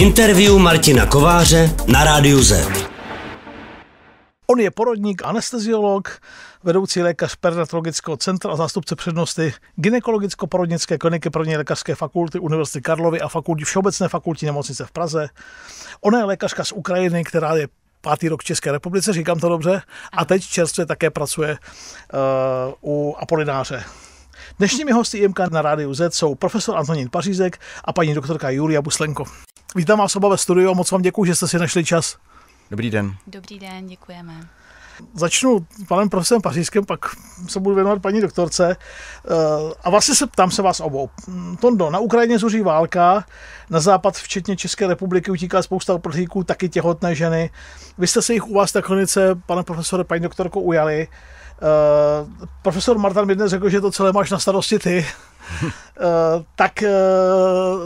Interview Martina Kováře na rádiu Z. On je porodník, anesteziolog, vedoucí lékař pernatologického centra a zástupce přednosti gynekologicko-porodnické kliniky první lékařské fakulty Univerzity Karlovy a fakulty, Všeobecné fakulty nemocnice v Praze. Ona je lékařka z Ukrajiny, která je pátý rok v České republice, říkám to dobře, a teď čerstvě také pracuje uh, u Apolináře. Dnešními hosty IMK na Rádiu Z jsou profesor Antonín Pařízek a paní doktorka Julia Buslenko. Vítám vás oba ve studiu a moc vám děkuji, že jste si našli čas. Dobrý den. Dobrý den, děkujeme. Začnu panem profesorem Pařízkem, pak se budu věnovat paní doktorce. Eh, a vlastně se ptám se vás obou. Tondo, na Ukrajině zuří válka, na západ, včetně České republiky, utíká spousta uprchlíků, taky těhotné ženy. Vy jste se jich u vás na klinice, pane profesore, paní doktorko, ujali. Uh, profesor Martin mi dnes řekl, že to celé máš na starosti ty. Eh, tak eh,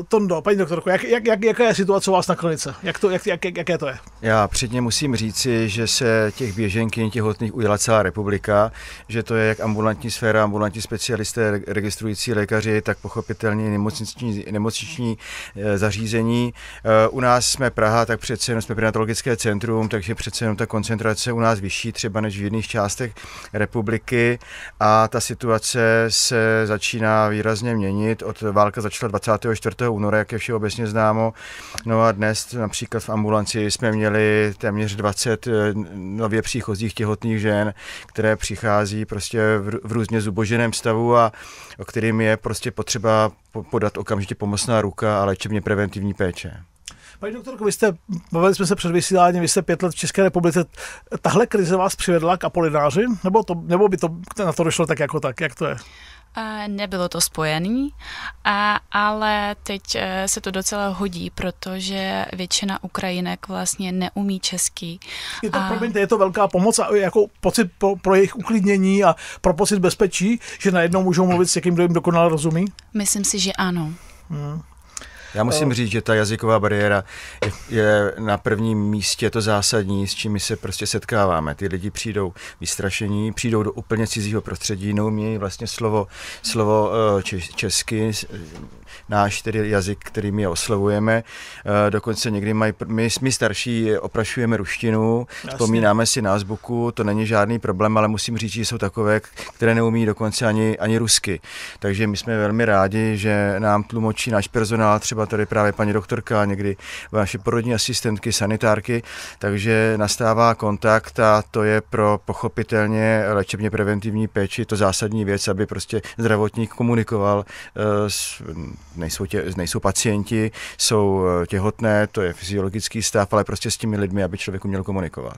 Tondo, paní doktorko, jak, jak, jak, jaká je situace u vás na klinice? Jak to, jak, jak, jaké to je? Já předně musím říci, že se těch běženky těhotných udělá celá republika, že to je jak ambulantní sféra, ambulantní specialisté, registrující lékaři, tak pochopitelně nemocniční, nemocniční eh, zařízení. U nás jsme Praha, tak přece jenom jsme prenatologické centrum, takže přece jenom ta koncentrace u nás vyšší třeba než v jiných částech republiky a ta situace se začíná výrazně výrazně měnit. Od válka začala 24. února, jak je všeobecně známo. No a dnes například v ambulanci jsme měli téměř 20 eh, nově příchozích těhotných žen, které přichází prostě v různě zuboženém stavu a o kterým je prostě potřeba podat okamžitě pomocná ruka a léčebně preventivní péče. Paní doktorko, vy jste, bavili jsme se před vysíláním, vy jste pět let v České republice. Tahle krize vás přivedla k apolináři? Nebo, to, nebo by to na to došlo tak jako tak? Jak to je? Nebylo to spojený, ale teď e, se to docela hodí, protože většina Ukrajinek vlastně neumí český. Je to, a... promiňte, je to velká pomoc a jako pocit pro, pro jejich uklidnění a pro pocit bezpečí, že najednou můžou mluvit s někým, kdo jim dokonale rozumí? Myslím si, že ano. Hmm. Já musím říct, že ta jazyková bariéra je, je na prvním místě to zásadní, s čím my se prostě setkáváme. Ty lidi přijdou vystrašení, přijdou do úplně cizího prostředí, neumějí vlastně slovo, slovo eh, česky, náš tedy jazyk, kterým je oslovujeme. Eh, dokonce někdy mají, my, my starší oprašujeme ruštinu, Jasně. vzpomínáme si na to není žádný problém, ale musím říct, že jsou takové, které neumí dokonce ani, ani rusky. Takže my jsme velmi rádi, že nám tlumočí náš personál, třeba tady právě paní doktorka, někdy naše porodní asistentky, sanitárky, takže nastává kontakt a to je pro pochopitelně léčebně preventivní péči to zásadní věc, aby prostě zdravotník komunikoval eh, s nejsou, tě, nejsou pacienti, jsou eh, těhotné, to je fyziologický stav, ale prostě s těmi lidmi, aby člověk uměl komunikovat.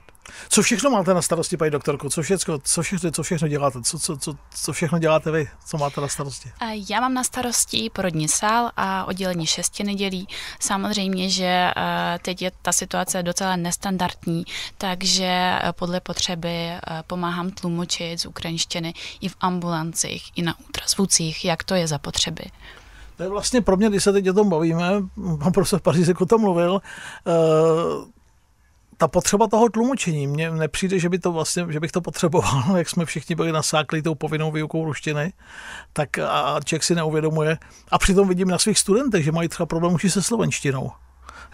Co všechno máte na starosti, paní doktorko? Co všechno, co všechno, co všechno děláte? Co, co, co, co všechno děláte vy? Co máte na starosti? Já mám na starosti porodní sál a oddělení šesti nedělí. Samozřejmě, že eh, teď je ta situace docela nestandardní, takže eh, podle potřeby pomáhám tlumočit z ukrajinštiny i v ambulancích, i na ultrazvucích, jak to je zapotřeby je vlastně pro mě, když se teď o tom bavíme, pan profesor Pařízek o tom mluvil, eh, ta potřeba toho tlumočení, mně nepřijde, že, by to vlastně, že bych to potřeboval, jak jsme všichni byli nasáklí tou povinnou výukou ruštiny, tak a člověk si neuvědomuje. A přitom vidím na svých studentech, že mají třeba problém už se slovenštinou.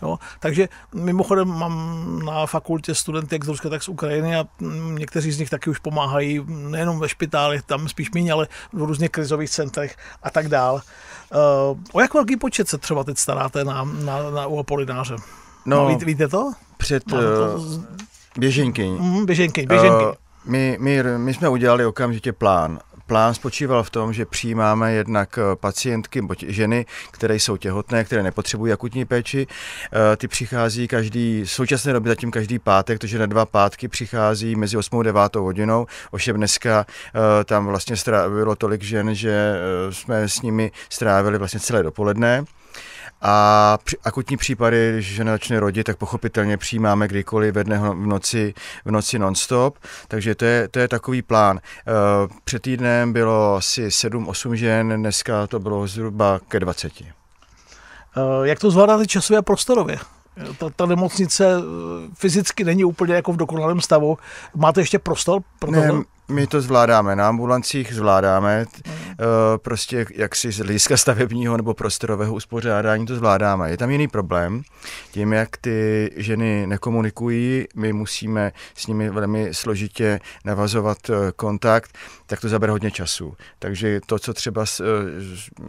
Jo? Takže mimochodem mám na fakultě studenty jak z Ruska, tak z Ukrajiny a někteří z nich taky už pomáhají nejenom ve špitálech, tam spíš méně, ale v různých krizových centrech a tak dál. Eh, o jak velký počet se třeba teď staráte na, na, na u No, No, víte, víte to? Před to? Eh, z... běženky. Mm, běženky, běženky. Uh, eh, my, my, my jsme udělali okamžitě plán Plán spočíval v tom, že přijímáme jednak eh, pacientky, buď ženy, které jsou těhotné, které nepotřebují akutní péči. Eh, ty přichází každý, v současné době zatím každý pátek, takže na dva pátky přichází mezi 8 a 9 hodinou. Ovšem dneska eh, tam vlastně bylo tolik žen, že jsme s nimi strávili vlastně celé dopoledne. A při, akutní případy, když žena začne rodit, tak pochopitelně přijímáme kdykoliv ve dne v noci, v noci nonstop. Takže to je, to je takový plán. Eh, před týdnem bylo asi 7-8 žen, dneska to bylo zhruba ke 20. Eh, jak to zvládáte časově a prostorově? Eh, ta, ta nemocnice fyzicky není úplně jako v dokonalém stavu. Máte ještě prostor? Pro ne, my to zvládáme, na ambulancích zvládáme, mm. uh, prostě jaksi z hlediska stavebního nebo prostorového uspořádání to zvládáme. Je tam jiný problém, tím jak ty ženy nekomunikují, my musíme s nimi velmi složitě navazovat eh, kontakt, tak to zabere hodně času. Takže to, co třeba eh,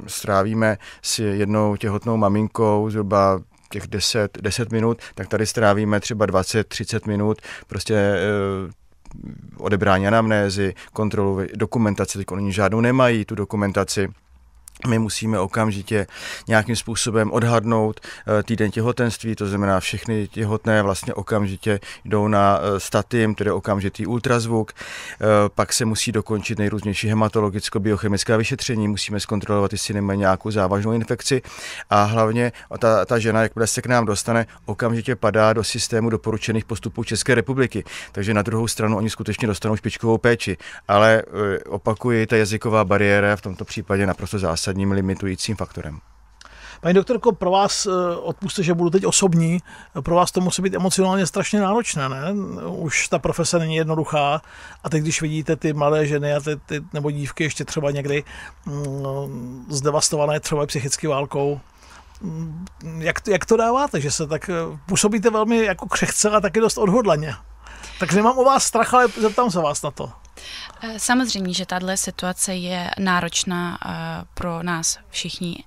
strávíme s jednou těhotnou maminkou, zhruba těch 10, 10 minut, tak tady strávíme třeba 20-30 minut prostě odebrání anamnézy, kontrolu dokumentace, teď oni žádnou nemají, tu dokumentaci my musíme okamžitě nějakým způsobem odhadnout eh, týden těhotenství, to znamená všechny těhotné vlastně okamžitě jdou na eh, statim, tedy okamžitý ultrazvuk, eh, pak se musí dokončit nejrůznější hematologicko-biochemická vyšetření, musíme zkontrolovat, jestli nemají nějakou závažnou infekci a hlavně ta, ta žena, jakmile se k nám dostane, okamžitě padá do systému doporučených postupů České republiky. Takže na druhou stranu oni skutečně dostanou špičkovou péči, ale opakuji, ta jazyková bariéra v tomto případě naprosto zásadní zásadním limitujícím faktorem. Pani doktorko, pro vás, eh, odpuste, že budu teď osobní, pro vás to musí být emocionálně strašně náročné, ne? Už ta profese není jednoduchá a teď, když vidíte ty malé ženy a ty, ty nebo dívky ještě třeba někdy mm, no, zdevastované třeba psychicky válkou, mm, jak, jak to dáváte, že se tak eh, působíte velmi jako křehce a taky dost odhodlaně? Tak nemám o vás strach, ale zeptám se vás na to. Eh, samozřejmě, že tahle situace je náročná eh, pro nás všichni,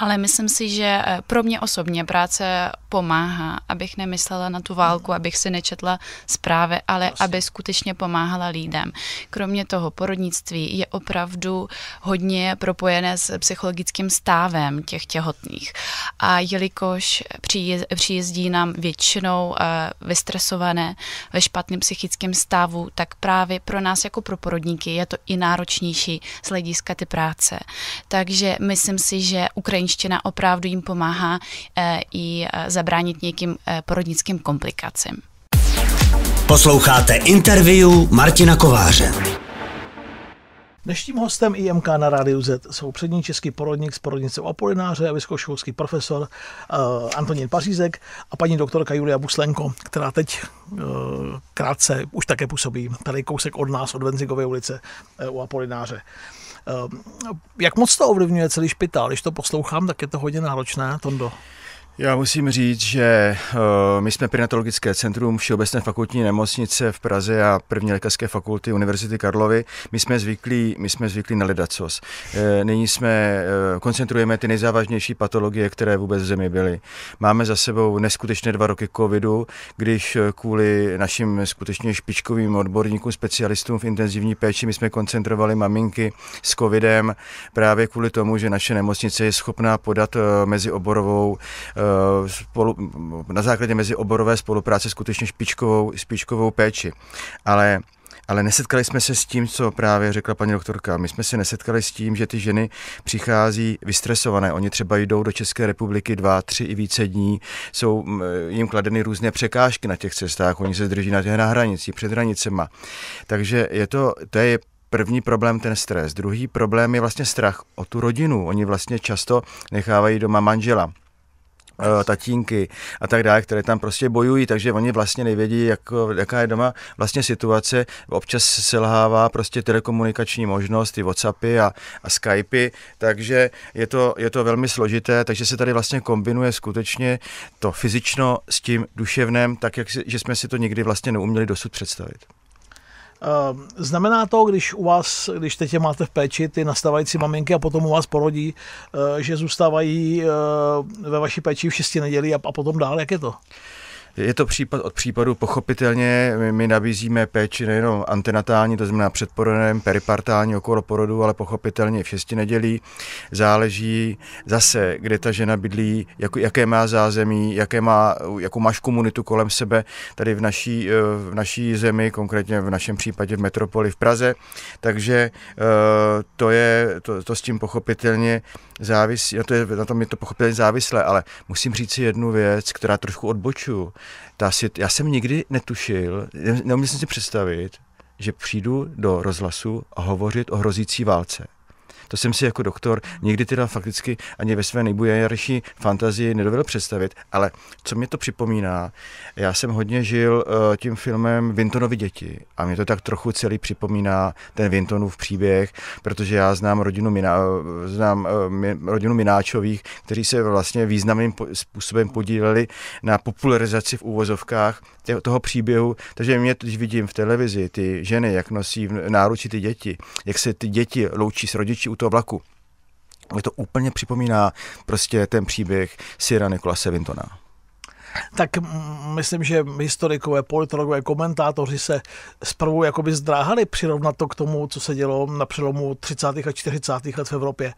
ale myslím si, že eh, pro mě osobně práce pomáhá, abych nemyslela na tu válku, mhm. abych si nečetla zprávy, ale Asi. aby skutečně pomáhala lidem. Kromě toho porodnictví je opravdu hodně propojené s psychologickým stávem těch těhotných. A jelikož přijezdí nám většinou eh, vystresované ve špatném psychickém stavu, tak právě pro nás jako pro porodníky je to i náročnější z hlediska ty práce. Takže myslím si, že Ukrajina ukrajinština opravdu jim pomáhá eh, i eh, zabránit nějakým eh, porodnickým komplikacím. Posloucháte interview Martina Kováře. Dnešním hostem IMK na Rádiu Z jsou přední český porodník s porodnicem Apolináře a vysokoškolský profesor uh, Antonín Pařízek a paní doktorka Julia Buslenko, která teď uh, krátce už také působí tady kousek od nás, od Venzigové ulice uh, u Apolináře. Uh, Ehm, jak moc to ovlivňuje celý špitál? Když to poslouchám, tak je to hodně náročné, Tondo. Já musím říct, že eh, my jsme Prinatologické centrum Všeobecné fakultní nemocnice v Praze a první lékařské fakulty Univerzity Karlovy. My jsme zvyklí, my jsme zvyklí na ledacos. Eh, nyní jsme, eh, koncentrujeme ty nejzávažnější patologie, které vůbec v zemi byly. Máme za sebou neskutečné dva roky covidu, když kvůli našim skutečně špičkovým odborníkům, specialistům v intenzivní péči, my jsme koncentrovali maminky s covidem právě kvůli tomu, že naše nemocnice je schopná podat mezioborovou Eh, spolu, na základě mezioborové spolupráce skutečně špičkovou, špičkovou péči. Ale ale nesetkali jsme se s tím, co právě řekla paní doktorka. My jsme se nesetkali s tím, že ty ženy přichází vystresované. Oni třeba jdou do České republiky dva, tři i více dní, jsou mm, eh, jim kladeny různé překážky na těch cestách, oni se zdrží na těch na hranici, před hranicema. Takže je to, to je první problém ten stres. Druhý problém je vlastně strach o tu rodinu. Oni vlastně často nechávají doma manžela Eh, tatínky a tak dále, které tam prostě bojují, takže oni vlastně nevědí, jak, jaká je doma vlastně situace. Občas selhává prostě telekomunikační možnost, ty Whatsappy a, a Skypey, takže je to, je to velmi složité, takže se tady vlastně kombinuje skutečně to fyzično s tím duševném, tak jak si, že jsme si to nikdy vlastně neuměli dosud představit. Ehm, znamená to, když u vás, když teď je máte v péči, ty nastávající maminky a potom u vás porodí, eh, že zůstávají eh, ve vaší péči v šesti neděli a potom dál, jak je to? Je to případ od případu. Pochopitelně my, my nabízíme péči nejenom antenatální, to znamená předporodem, peripartální okolo porodu, ale pochopitelně i v šesti nedělí. Záleží zase, kde ta žena bydlí, jak, jaké má zázemí, jaké má, jakou máš komunitu kolem sebe. Tady v naší, eh, v naší zemi, konkrétně v našem případě v metropoli v Praze. Takže eh, to je, to, to s tím pochopitelně závisí, na, no to na tom je to pochopitelně závislé, ale musím říct si jednu věc, která trošku odbočuju ta si, já jsem nikdy netušil, neuměl jsem si představit, že přijdu do rozhlasu a hovořit o hrozící válce. To jsem si jako doktor někdy teda fakticky ani ve své nejbujarší fantazii nedovedl představit, ale co mě to připomíná, já jsem hodně žil uh, tím filmem Vintonovi děti a mě to tak trochu celý připomíná ten Vintonův příběh, protože já znám rodinu, Mina, eh, znám, uh, mi, rodinu Mináčových, kteří se vlastně významným po, způsobem podíleli na popularizaci v úvozovkách toho příběhu, takže mě, když vidím v televizi ty ženy, jak nosí v náruči ty děti, jak se ty děti loučí s rodiči u toho vlaku. Mě to úplně připomíná prostě ten příběh Sira Nikola Sevintona. Tak myslím, že historikové, politologové, komentátoři se zprvu jakoby zdráhali přirovnat to k tomu, co se dělo na přelomu 30. a 40. let v Evropě.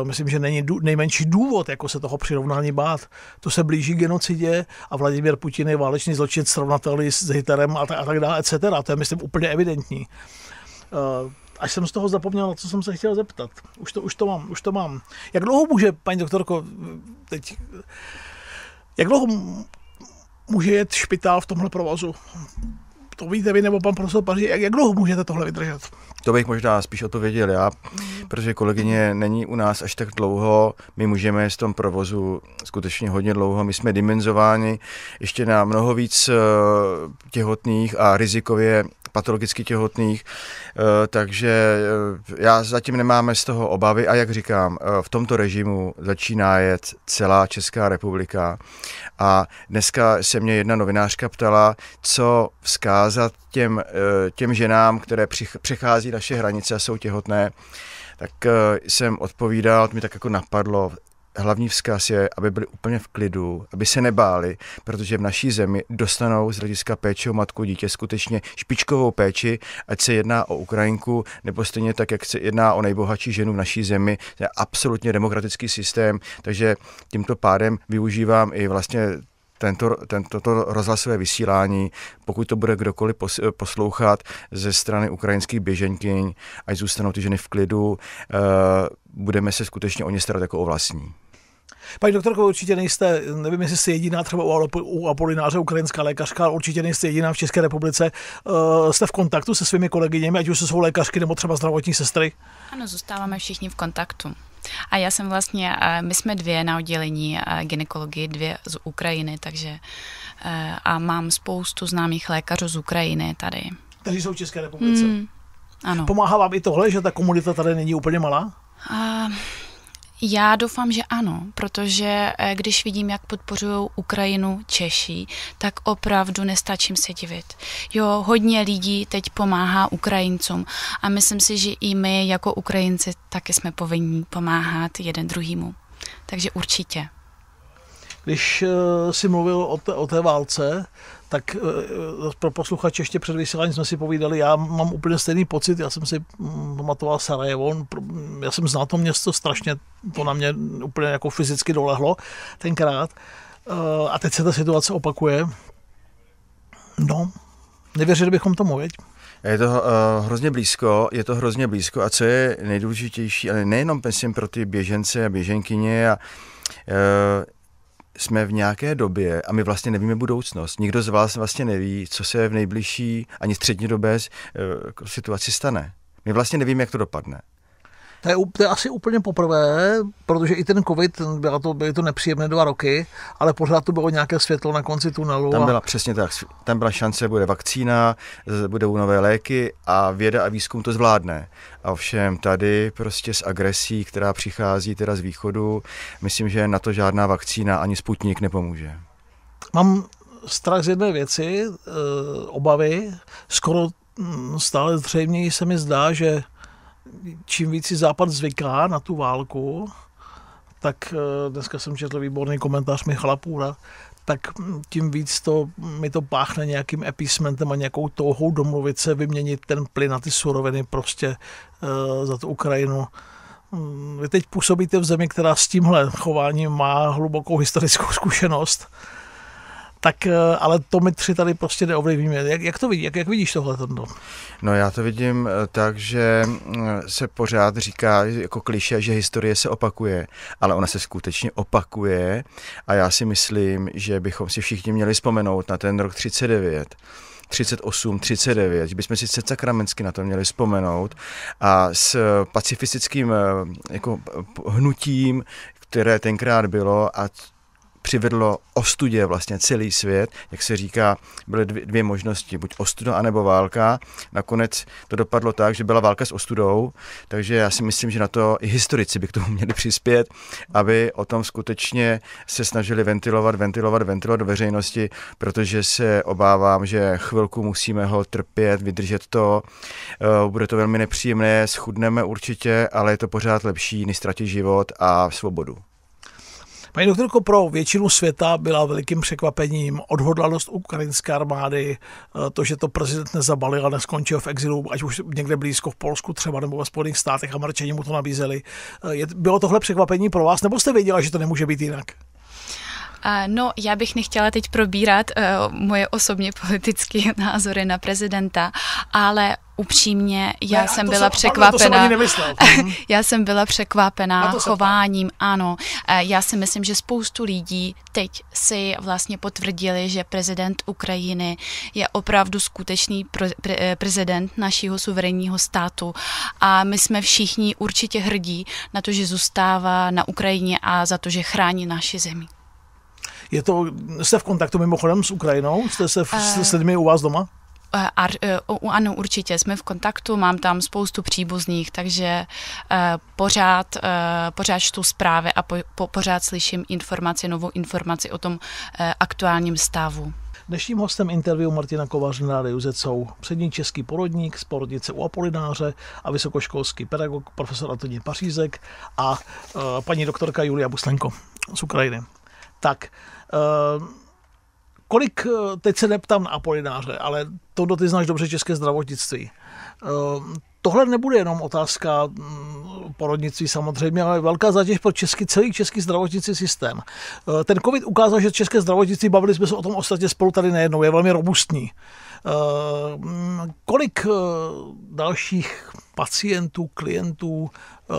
E, myslím, že není nejmenší důvod, jako se toho přirovnání bát. To se blíží genocidě a Vladimír Putin je válečný zločin srovnatelný s Hitlerem a tak, a tak dále, etc. To je, myslím, úplně evidentní e, Až jsem z toho zapomněl, co jsem se chtěl zeptat. Už to, už to mám, už to mám. Jak dlouho může, paní doktorko, teď, jak dlouho může jet špitál v tomhle provozu? To víte vy nebo pan profesor Paří, jak, jak dlouho můžete tohle vydržet? To bych možná spíš odpověděl já, hmm. protože kolegyně není u nás až tak dlouho. My můžeme s tom provozu skutečně hodně dlouho. My jsme dimenzováni ještě na mnoho víc eh, těhotných a rizikově patologicky těhotných, eh, takže eh, já zatím nemáme z toho obavy a jak říkám, eh, v tomto režimu začíná jet celá Česká republika a dneska se mě jedna novinářka ptala, co vzkázat těm, těm ženám, které přechází naše hranice a jsou těhotné, tak jsem odpovídal, to mi tak jako napadlo, hlavní vzkaz je, aby byli úplně v klidu, aby se nebáli, protože v naší zemi dostanou z hlediska péče o matku dítě skutečně špičkovou péči, ať se jedná o Ukrajinku, nebo stejně tak, jak se jedná o nejbohatší ženu v naší zemi. To je absolutně demokratický systém, takže tímto pádem využívám i vlastně tento, tento rozhlasové vysílání, pokud to bude kdokoliv poslouchat ze strany ukrajinských běženkyň, ať zůstanou ty ženy v klidu, eh, budeme se skutečně o ně starat jako o vlastní. Pani doktorko, určitě nejste, nevím, jestli jste jediná třeba u, u Apolináře, ukrajinská lékařka, ale určitě nejste jediná v České republice. Eh, jste v kontaktu se svými kolegyněmi, ať už jsou lékařky nebo třeba zdravotní sestry? Ano, zůstáváme všichni v kontaktu. A já jsem vlastně, eh, my jsme dvě na oddělení eh, ginekologii, dvě z Ukrajiny, takže eh, a mám spoustu známých lékařů z Ukrajiny tady. Kteří jsou v České republice. Mm, ano. Pomáhá vám i tohle, že ta komunita tady není úplně malá? Uh, já doufám, že ano, protože eh, když vidím, jak podpořují Ukrajinu Češi, tak opravdu nestačím se divit. Jo, hodně lidí teď pomáhá Ukrajincům a myslím si, že i my jako Ukrajinci taky jsme povinní pomáhat jeden druhýmu. Takže určitě. Když eh, si mluvil o té, o té válce, tak eh, pro posluchače ještě před vysíláním jsme si povídali, já mám úplně stejný pocit, já jsem si mm, pamatoval Sarajevo, já jsem znal to město strašně, to na mě úplně jako fyzicky dolehlo tenkrát eh, a teď se ta situace opakuje. No, nevěřili bychom tomu, věď? Je to uh, hrozně blízko, je to hrozně blízko a co je nejdůležitější, ale nejenom myslím pro ty běžence a běženkyně a uh, jsme v nějaké době a my vlastně nevíme budoucnost. Nikdo z vás vlastně neví, co se v nejbližší ani střední době eh, situaci stane. My vlastně nevíme, jak to dopadne. To je, to je asi úplně poprvé, protože i ten covid, byla to, byly to nepříjemné dva roky, ale pořád to bylo nějaké světlo na konci tunelu. Tam byla a... přesně tak, tam byla šance, bude vakcína, budou nové léky a věda a výzkum to zvládne. A ovšem tady prostě s agresí, která přichází teda z východu, myslím, že na to žádná vakcína ani Sputnik nepomůže. Mám strach z jedné věci, eh, obavy. Skoro mm, stále zřejměji se mi zdá, že čím víc si Západ zvyká na tu válku, tak eh, dneska jsem četl výborný komentář Michala Půra, tak hm, tím víc to, mi to páchne nějakým epísmentem a nějakou touhou domluvit se, vyměnit ten plyn na ty suroviny prostě e, za tu Ukrajinu. Hm, vy teď působíte v zemi, která s tímhle chováním má hlubokou historickou zkušenost tak eh, ale to my tři tady prostě neovlivníme. Jak, jak to vidí, jak, jak vidíš tohle? no já to vidím eh, tak, že mm, se pořád říká jako kliše, že historie se opakuje, ale ona se skutečně opakuje a já si myslím, že bychom si všichni měli vzpomenout na ten rok 39, 38, 39, že bychom si se sakramensky na to měli vzpomenout a s pacifistickým eh, jako, hnutím, které tenkrát bylo a přivedlo ostudě vlastně celý svět. Jak se říká, byly dvě, dvě možnosti, buď ostuda, anebo válka. Nakonec to dopadlo tak, že byla válka s ostudou, takže já si myslím, že na to i historici by k tomu měli přispět, aby o tom skutečně se snažili ventilovat, ventilovat, ventilovat do veřejnosti, protože se obávám, že chvilku musíme ho trpět, vydržet to. Eh, bude to velmi nepříjemné, schudneme určitě, ale je to pořád lepší, než ztratit život a svobodu. Paní doktorko, pro většinu světa byla velikým překvapením odhodlanost ukrajinské armády, eh, to, že to prezident nezabalil a neskončil v exilu, ať už někde blízko v Polsku třeba nebo ve Spojených státech, američani mu to nabízeli. Eh, bylo tohle překvapení pro vás, nebo jste věděla, že to nemůže být jinak? No, já bych nechtěla teď probírat uh, moje osobně politické názory na prezidenta, ale upřímně, já ne, jsem byla jsem, překvapená. To jsem já jsem byla překvapená chováním, ptám. ano. Eh, já si myslím, že spoustu lidí teď si vlastně potvrdili, že prezident Ukrajiny je opravdu skutečný pre, pre, eh, prezident našího suverénního státu a my jsme všichni určitě hrdí na to, že zůstává na Ukrajině a za to, že chrání naši zemi. Je to, jste v kontaktu mimochodem s Ukrajinou? Jste se v, eh, s lidmi u vás doma? Eh, Ar, eh, ano, určitě jsme v kontaktu, mám tam spoustu příbuzných, takže pořád, pořád čtu zprávy a po, po, pořád slyším informaci, novou informaci o tom aktuálním stavu. Dnešním hostem interview Martina Kovařina Juzecou, přední český porodník z porodnice u Apolináře a vysokoškolský pedagog profesor Antonín Pařízek a paní doktorka Julia Buslenko z Ukrajiny. Tak, ehm, kolik, eh, teď se neptám na Apolináře, ale to ty znáš dobře české zdravotnictví ehm, tohle nebude jenom otázka mm, porodnictví samozřejmě, ale velká zátěž pro český, celý český zdravotnický systém. Eh, ten covid ukázal, že české zdravotnictví, bavili jsme se o tom ostatně spolu tady nejednou, je velmi robustní. Eh, mm, kolik eh, dalších pacientů, klientů,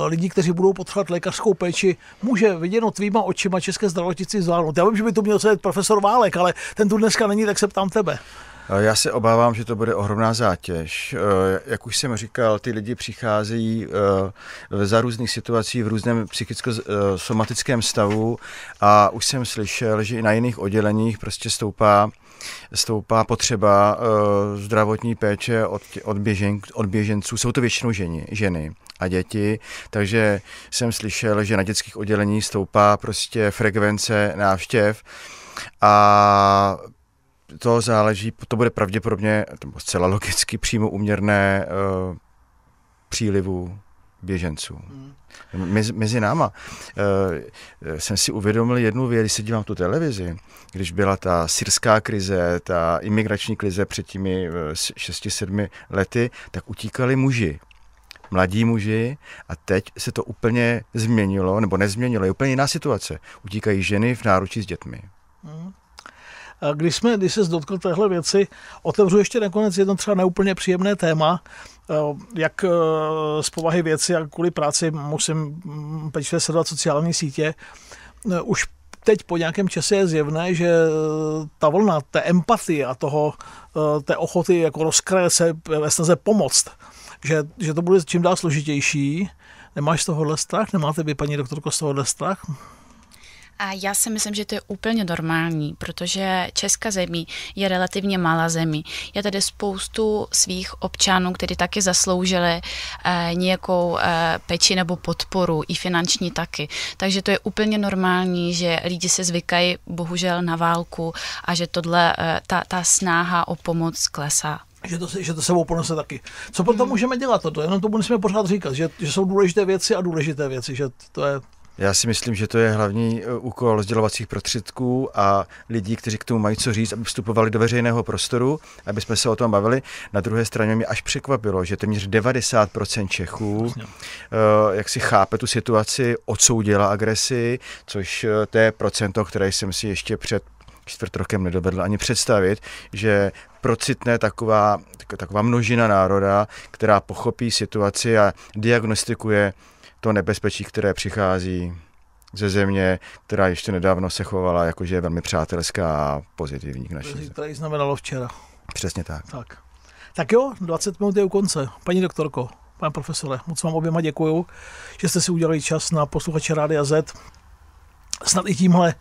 lidí, kteří budou potřebovat lékařskou péči, může viděno tvýma očima české zdravotnictví zvládnout. Já vím, že by to měl sedět profesor Válek, ale ten tu dneska není, tak se ptám tebe. Eh, já se obávám, že to bude ohromná zátěž. Eh, jak už jsem říkal, ty lidi přicházejí eh, za různých situací v různém psychicko-somatickém stavu a už jsem slyšel, že i na jiných odděleních prostě stoupá stoupá potřeba uh, zdravotní péče od, od, běžen, od běženců. Jsou to většinou ženi, ženy a děti, takže jsem slyšel, že na dětských odděleních stoupá prostě frekvence návštěv a to záleží, to bude pravděpodobně, nebo zcela logicky přímo uměrné uh, eh, přílivu běženců. Mm. Mezi, mezi náma uh, jsem si uvědomil jednu věc, když se dívám tu televizi, když byla ta syrská krize, ta imigrační krize před těmi 6-7 lety, tak utíkali muži mladí muži a teď se to úplně změnilo, nebo nezměnilo, je úplně jiná situace. Utíkají ženy v náručí s dětmi. Mm. Když, jsme, když se dotkl téhle věci, otevřu ještě nakonec jedno třeba neúplně příjemné téma, eh, jak eh, z povahy věci a kvůli práci musím mm, pečlivě sledovat sociální sítě. Eh, už teď po nějakém čase je zjevné, že ta vlna té empatie a toho, té ochoty jako rozkraje se ve snaze pomoct, že, že to bude čím dál složitější. Nemáš z tohohle strach? Nemáte vy, paní doktorko, z tohohle strach? A já si myslím, že to je úplně normální, protože Česká zemí je relativně malá zemí. Je tady spoustu svých občanů, kteří taky zasloužili eh, nějakou eh, peči nebo podporu, i finanční taky. Takže to je úplně normální, že lidi se zvykají bohužel na válku a že tohle, eh, ta, ta snáha o pomoc klesá že to, že to sebou ponese taky. Co potom mhm. můžeme dělat? To, to jenom to musíme pořád říkat, že, že jsou důležité věci a důležité věci, že to je já si myslím, že to je hlavní e, úkol sdělovacích prostředků a lidí, kteří k tomu mají co říct, aby vstupovali do veřejného prostoru, aby jsme se o tom bavili. Na druhé straně mě až překvapilo, že téměř 90% Čechů e, jak si chápe tu situaci, odsoudila agresi, což e, to je procento, které jsem si ještě před čtvrt rokem nedovedl ani představit, že procitne taková, taková množina národa, která pochopí situaci a diagnostikuje to nebezpečí, které přichází ze země, která ještě nedávno se chovala jakože je velmi přátelská a pozitivní k naší. Zítra ji znamenalo včera. Přesně tak. tak. Tak jo, 20 minut je u konce. Paní doktorko, pane profesore, moc vám oběma děkuju, že jste si udělali čas na posluchače Rádia Z. Snad i tímhle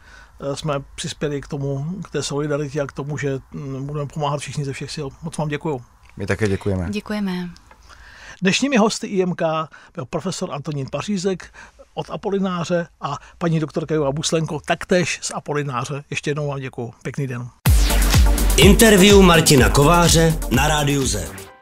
eh, jsme přispěli k tomu, k té solidaritě a k tomu, že mm, budeme pomáhat všichni ze všech sil. Moc vám děkuju. My také děkujeme. Děkujeme. Dnešními hosty IMK byl profesor Antonín Pařízek od Apolináře a paní doktorka Jova Buslenko taktéž z Apolináře. Ještě jednou vám děkuji. Pěkný den. Interview Martina Kováře na Rádiu Z.